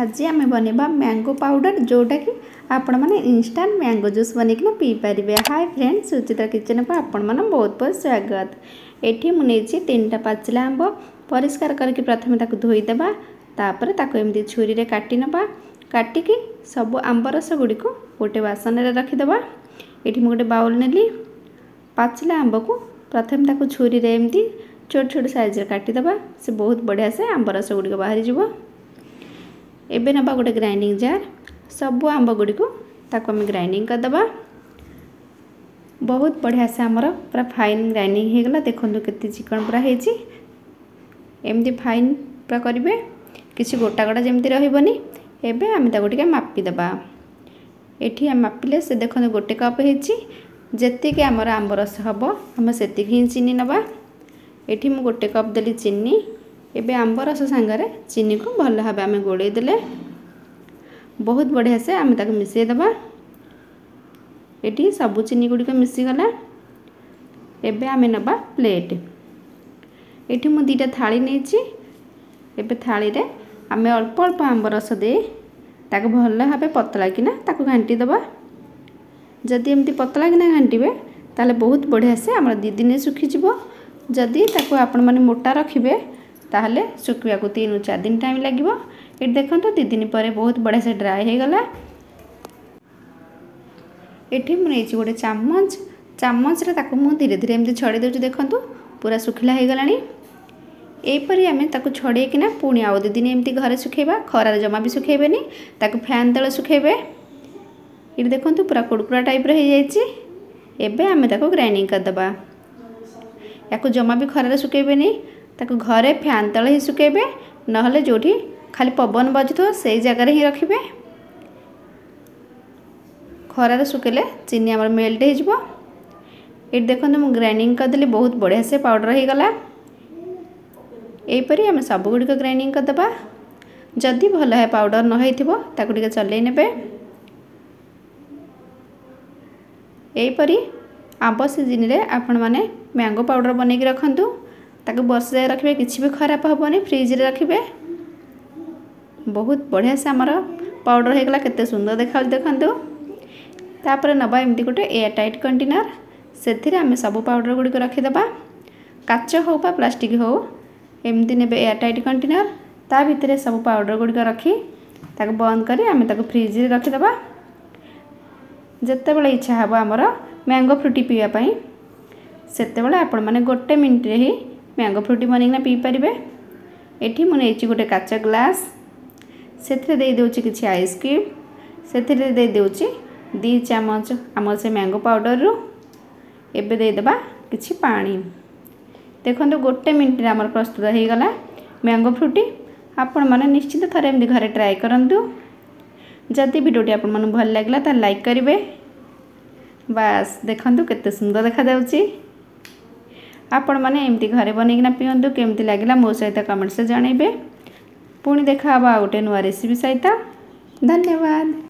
ଆଜି ଆମେ ବନେଇବା ମ୍ୟାଙ୍ଗୋ ପାଉଡ଼ର ଯେଉଁଟାକି ଆପଣମାନେ ଇନଷ୍ଟାଣ୍ଟ ମ୍ୟାଙ୍ଗୋ ଜୁସ୍ ବନେଇକିନା ପିଇପାରିବେ ହାଇ ଫ୍ରେଣ୍ଡ ସୁଚିତ୍ରା କିଚେନ୍କୁ ଆପଣମାନଙ୍କୁ ବହୁତ ବହୁତ ସ୍ୱାଗତ ଏଠି ମୁଁ ନେଇଛି ତିନିଟା ପାଚିଲା ଆମ୍ବ ପରିଷ୍କାର କରିକି ପ୍ରଥମେ ତାକୁ ଧୋଇଦେବା ତାପରେ ତାକୁ ଏମିତି ଛୁରୀରେ କାଟି ନେବା କାଟିକି ସବୁ ଆମ୍ବ ରସ ଗୁଡ଼ିକୁ ଗୋଟେ ବାସନରେ ରଖିଦେବା ଏଠି ମୁଁ ଗୋଟେ ବାଉଲ୍ ନେଲି ପାଚିଲା ଆମ୍ବକୁ ପ୍ରଥମେ ତାକୁ ଛୁରୀରେ ଏମିତି ଛୋଟ ଛୋଟ ସାଇଜ୍ରେ କାଟିଦେବା ସେ ବହୁତ ବଢ଼ିଆ ସେ ଆମ୍ବ ରସ ଗୁଡ଼ିକ ବାହାରିଯିବ ଏବେ ନେବା ଗୋଟେ ଗ୍ରାଇଣ୍ଡିଂ ଜାର୍ ସବୁ ଆମ୍ବ ଗୁଡ଼ିକୁ ତାକୁ ଆମେ ଗ୍ରାଇଣ୍ଡିଂ କରିଦେବା ବହୁତ ବଢ଼ିଆ ସେ ଆମର ପୁରା ଫାଇନ୍ ଗ୍ରାଇଣ୍ଡିଂ ହୋଇଗଲା ଦେଖନ୍ତୁ କେତେ ଚିକଣ ପୁରା ହୋଇଛି ଏମିତି ଫାଇନ୍ ପୁରା କରିବେ କିଛି ଗୋଟା ଗୋଟା ଯେମିତି ରହିବନି ଏବେ ଆମେ ତାକୁ ଟିକେ ମାପିଦେବା ଏଠି ମାପିଲେ ସେ ଦେଖନ୍ତୁ ଗୋଟେ କପ୍ ହୋଇଛି ଯେତିକି ଆମର ଆମ୍ବ ରସ ହେବ ଆମେ ସେତିକି ହିଁ ଚିନି ନେବା ଏଠି ମୁଁ ଗୋଟେ କପ୍ ଦେଲି ଚିନି ଏବେ ଆମ୍ବ ରସ ସାଙ୍ଗରେ ଚିନିକୁ ଭଲ ଭାବେ ଆମେ ଗୋଳେଇ ଦେଲେ ବହୁତ ବଢ଼ିଆ ସେ ଆମେ ତାକୁ ମିଶାଇ ଦେବା ଏଠି ସବୁ ଚିନି ଗୁଡ଼ିକ ମିଶିଗଲା ଏବେ ଆମେ ନେବା ପ୍ଲେଟ୍ ଏଠି ମୁଁ ଦୁଇଟା ଥାଳି ନେଇଛି ଏବେ ଥାଳିରେ ଆମେ ଅଳ୍ପ ଅଳ୍ପ ଆମ୍ବ ରସ ଦେଇ ତାକୁ ଭଲ ଭାବେ ପତଳା କିନା ତାକୁ ଘାଣ୍ଟି ଦେବା ଯଦି ଏମିତି ପତଳା କିନା ଘାଣ୍ଟିବେ ତାହେଲେ ବହୁତ ବଢ଼ିଆ ସେ ଆମର ଦୁଇ ଦିନେ ଶୁଖିଯିବ ଯଦି ତାକୁ ଆପଣମାନେ ମୋଟା ରଖିବେ ତାହେଲେ ଶୁଖିବାକୁ ତିନିରୁ ଚାରି ଦିନ ଟାଇମ୍ ଲାଗିବ ଏଠି ଦେଖନ୍ତୁ ଦୁଇ ଦିନ ପରେ ବହୁତ ବଢ଼ିଆ ସେ ଡ୍ରାଏ ହୋଇଗଲା ଏଠି ମୁଁ ନେଇଛି ଗୋଟେ ଚାମଚ ଚାମଚରେ ତାକୁ ମୁଁ ଧୀରେ ଧୀରେ ଏମିତି ଛଡ଼େଇ ଦେଉଛି ଦେଖନ୍ତୁ ପୁରା ଶୁଖିଲା ହୋଇଗଲାଣି ଏହିପରି ଆମେ ତାକୁ ଛଡ଼େଇକିନା ପୁଣି ଆଉ ଦୁଇ ଦିନ ଏମିତି ଘରେ ଶୁଖେଇବା ଖରାରେ ଜମା ବି ଶୁଖେଇବେନି ତାକୁ ଫ୍ୟାନ୍ ତଳେ ଶୁଖେଇବେ ଏଠି ଦେଖନ୍ତୁ ପୁରା କୁଡ଼କୁଡ଼ା ଟାଇପ୍ର ହୋଇଯାଇଛି ଏବେ ଆମେ ତାକୁ ଗ୍ରାଇଣ୍ଡିଂ କରିଦେବା ୟାକୁ ଜମା ବି ଖରାରେ ଶୁଖେଇବେନି ତାକୁ ଘରେ ଫ୍ୟାନ୍ ତଳେ ହିଁ ଶୁଖାଇବେ ନହେଲେ ଯେଉଁଠି ଖାଲି ପବନ ବାଜୁଥିବ ସେଇ ଜାଗାରେ ହିଁ ରଖିବେ ଖରାରେ ଶୁଖାଇଲେ ଚିନି ଆମର ମେଲ୍ଟ ହେଇଯିବ ଏଇଠି ଦେଖନ୍ତୁ ମୁଁ ଗ୍ରାଇଣ୍ଡିଂ କରିଦେଲି ବହୁତ ବଢ଼ିଆ ସେ ପାଉଡ଼ର ହେଇଗଲା ଏହିପରି ଆମେ ସବୁଗୁଡ଼ିକ ଗ୍ରାଇଣ୍ଡିଂ କରିଦେବା ଯଦି ଭଲ ପାଉଡ଼ର ନ ହେଇଥିବ ତାକୁ ଟିକେ ଚଲେଇ ନେବେ ଏହିପରି ଆମ୍ବ ସିଜିନ୍ରେ ଆପଣମାନେ ମ୍ୟାଙ୍ଗୋ ପାଉଡ଼ର ବନେଇକି ରଖନ୍ତୁ ତାକୁ ବର୍ଷେ ଯାଏ ରଖିବେ କିଛି ବି ଖରାପ ହେବନି ଫ୍ରିଜ୍ରେ ରଖିବେ ବହୁତ ବଢ଼ିଆ ସେ ଆମର ପାଉଡ଼ର ହୋଇଗଲା କେତେ ସୁନ୍ଦର ଦେଖାଯାଉଛି ଦେଖନ୍ତୁ ତାପରେ ନେବା ଏମିତି ଗୋଟେ ଏୟାର ଟାଇଟ୍ କଣ୍ଟେନର ସେଥିରେ ଆମେ ସବୁ ପାଉଡ଼ର ଗୁଡ଼ିକ ରଖିଦେବା କାଚ ହେଉ ବା ପ୍ଲାଷ୍ଟିକ୍ ହେଉ ଏମିତି ନେବେ ଏୟାର ଟାଇଟ୍ କଣ୍ଟେନର ତା ଭିତରେ ସବୁ ପାଉଡ଼ର ଗୁଡ଼ିକ ରଖି ତାକୁ ବନ୍ଦ କରି ଆମେ ତାକୁ ଫ୍ରିଜ୍ରେ ରଖିଦେବା ଯେତେବେଳେ ଇଚ୍ଛା ହେବ ଆମର ମ୍ୟାଙ୍ଗୋ ଫ୍ରୁଟି ପିଇବା ପାଇଁ ସେତେବେଳେ ଆପଣମାନେ ଗୋଟେ ମିନିଟ୍ରେ ହିଁ ମ୍ୟାଙ୍ଗୋ ଫ୍ରୁଟି ବନେଇକିନା ପିଇପାରିବେ ଏଠି ମୁଁ ନେଇଛି ଗୋଟେ କାଚ ଗ୍ଲାସ୍ ସେଥିରେ ଦେଇଦେଉଛି କିଛି ଆଇସ୍କ୍ରିମ୍ ସେଥିରେ ଦେଇଦେଉଛି ଦୁଇ ଚାମଚ ଆମର ସେ ମ୍ୟାଙ୍ଗୋ ପାଉଡ଼ରରୁ ଏବେ ଦେଇଦେବା କିଛି ପାଣି ଦେଖନ୍ତୁ ଗୋଟେ ମିନିଟ୍ରେ ଆମର ପ୍ରସ୍ତୁତ ହୋଇଗଲା ମ୍ୟାଙ୍ଗୋ ଫ୍ରୁଟି ଆପଣମାନେ ନିଶ୍ଚିତ ଥରେ ଏମିତି ଘରେ ଟ୍ରାଏ କରନ୍ତୁ ଯଦି ଭିଡ଼ିଓଟି ଆପଣମାନଙ୍କୁ ଭଲ ଲାଗିଲା ତାହେଲେ ଲାଇକ୍ କରିବେ ବାସ୍ ଦେଖନ୍ତୁ କେତେ ସୁନ୍ଦର ଦେଖାଯାଉଛି ଆପଣମାନେ ଏମିତି ଘରେ ବନେଇକିନା ପିଅନ୍ତୁ କେମିତି ଲାଗିଲା ମୋ ସହିତ କମେଣ୍ଟସରେ ଜଣାଇବେ ପୁଣି ଦେଖା ହେବ ଆଉ ଗୋଟେ ନୂଆ ରେସିପି ସହିତ ଧନ୍ୟବାଦ